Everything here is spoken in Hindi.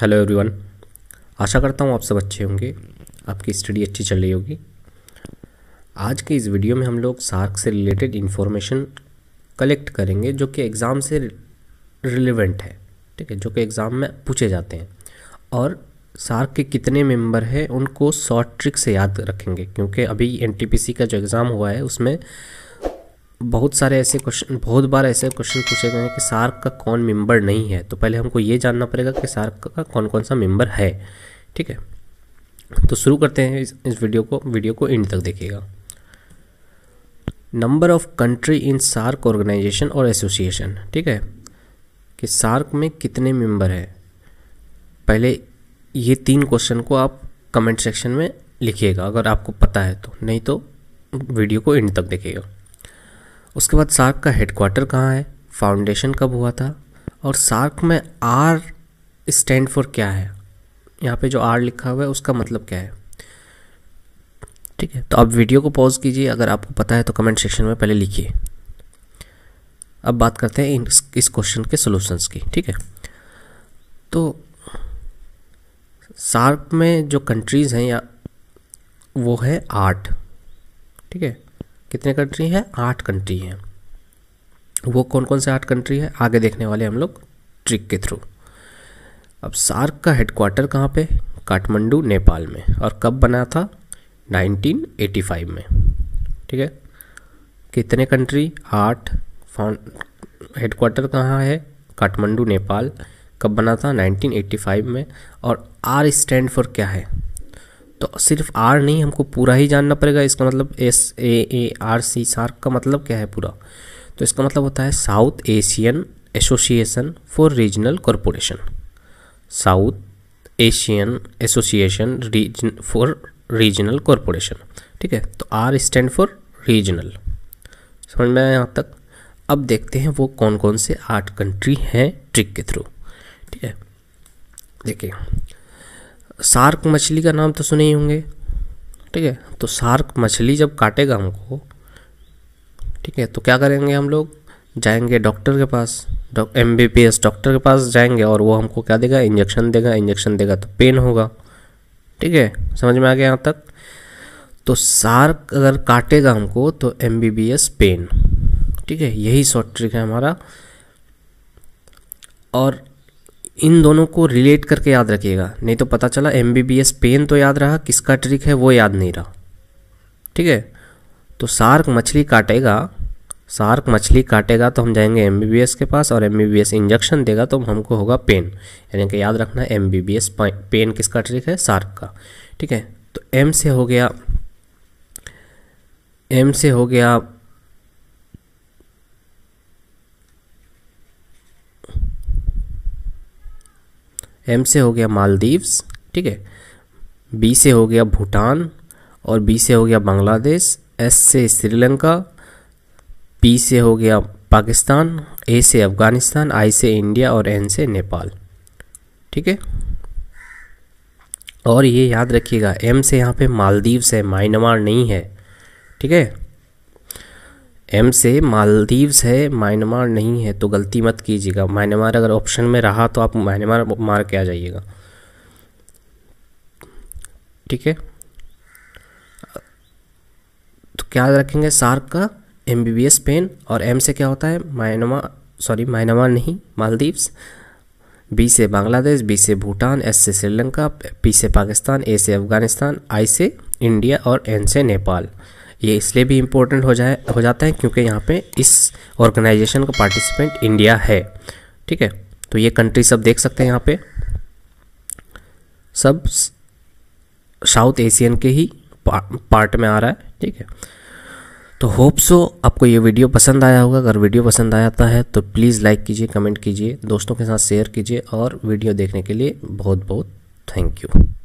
हेलो एवरीवन आशा करता हूँ आप सब अच्छे होंगे आपकी स्टडी अच्छी चल रही होगी आज के इस वीडियो में हम लोग सार्क से रिलेटेड इन्फॉर्मेशन कलेक्ट करेंगे जो कि एग्ज़ाम से रिलेवेंट है ठीक है जो कि एग्ज़ाम में पूछे जाते हैं और सार्क के कितने मेंबर हैं उनको शॉर्ट ट्रिक से याद रखेंगे क्योंकि अभी एन का जो एग्ज़ाम हुआ है उसमें बहुत सारे ऐसे क्वेश्चन बहुत बार ऐसे क्वेश्चन पूछे गए हैं कि सार्क का कौन मेंबर नहीं है तो पहले हमको ये जानना पड़ेगा कि सार्क का कौन कौन सा मेंबर है ठीक है तो शुरू करते हैं इस, इस वीडियो को वीडियो को एंड तक देखिएगा number of country in SAARC organisation और एसोसिएशन ठीक है कि सार्क में कितने मेंबर है पहले ये तीन क्वेश्चन को आप कमेंट सेक्शन में लिखिएगा अगर आपको पता है तो नहीं तो वीडियो को एंड तक देखिएगा उसके बाद सार्क का हेडक्वार्टर कहाँ है फाउंडेशन कब हुआ था और सार्क में आर स्टैंड फॉर क्या है यहाँ पे जो आर लिखा हुआ है उसका मतलब क्या है ठीक है तो आप वीडियो को पॉज कीजिए अगर आपको पता है तो कमेंट सेक्शन में पहले लिखिए अब बात करते हैं इस क्वेश्चन के सोल्यूशंस की ठीक है तो सार्क में जो कंट्रीज़ हैं या वो है आठ ठीक है कितने कंट्री हैं आठ कंट्री हैं वो कौन कौन से आठ कंट्री है आगे देखने वाले हम लोग ट्रिक के थ्रू अब सार्क का हेडक्वार्टर कहाँ पे काठमांडू नेपाल में और कब बना था 1985 में ठीक है कितने कंट्री आठ फाउंड हेडक्वार्टर कहाँ है काठमांडू नेपाल कब बना था 1985 में और आर स्टैंड फॉर क्या है तो सिर्फ आर नहीं हमको पूरा ही जानना पड़ेगा इसका मतलब S A A R C SAARC का मतलब क्या है पूरा तो इसका मतलब होता है South Asian association for regional corporation South Asian association region for regional corporation ठीक है तो आर स्टैंड फॉर रीजनल समझ में आया यहाँ तक अब देखते हैं वो कौन कौन से आठ कंट्री हैं ट्रिक के थ्रू ठीक है देखिए सार्क मछली का नाम तो सुने ही होंगे ठीक है तो सार्क मछली जब काटेगा हमको ठीक है तो क्या करेंगे हम लोग जाएंगे डॉक्टर के पास M B P S doctor के पास जाएंगे और वो हमको क्या देगा इंजेक्शन देगा इंजेक्शन देगा तो पेन होगा ठीक है समझ में आ गया यहाँ तक तो सार्क अगर काटेगा हमको तो M B B S pain ठीक है यही शॉर्ट ट्रिक है हमारा और इन दोनों को रिलेट करके याद रखिएगा नहीं तो पता चला M B B S pain तो याद रहा किसका ट्रिक है वो याद नहीं रहा ठीक है तो सार्क मछली काटेगा सार्क मछली काटेगा तो हम जाएंगे एम बी बी एस के पास और M B B S injection देगा तो हमको होगा पेन यानी कि याद रखना M B B S pain किसका ट्रिक है सार्क का ठीक है तो एम से हो गया एम से हो गया एम से हो गया मालदीव्स ठीक है बी से हो गया भूटान और बी से हो गया बांग्लादेश एस से श्रीलंका पी से हो गया पाकिस्तान ए से अफ़गानिस्तान आई से इंडिया और एन से नेपाल ठीक है और ये याद रखिएगा एम से यहाँ पे मालदीव्स है म्यांमार नहीं है ठीक है एम से मालदीव्स है म्यांमार नहीं है तो गलती मत कीजिएगा म्यांमार अगर ऑप्शन में रहा तो आप म्यांमार मार के आ जाइएगा ठीक है तो क्या रखेंगे सार्क का M B B S pain और एम से क्या होता है म्यांमार सॉरी म्यांमार नहीं मालदीव्स बी से बांग्लादेश बी से भूटान एस से श्रीलंका पी से पाकिस्तान ए से अफगानिस्तान आई से इंडिया और एन से नेपाल ये इसलिए भी इम्पोर्टेंट हो जाए हो जाता है क्योंकि यहाँ पे इस ऑर्गेनाइजेशन का पार्टिसिपेंट इंडिया है ठीक है तो ये कंट्री सब देख सकते हैं यहाँ पे सब साउथ एशियन के ही पा, पार्ट में आ रहा है ठीक है तो होप सो आपको ये वीडियो पसंद आया होगा अगर वीडियो पसंद आया है तो प्लीज़ लाइक कीजिए कमेंट कीजिए दोस्तों के साथ शेयर कीजिए और वीडियो देखने के लिए बहुत बहुत थैंक यू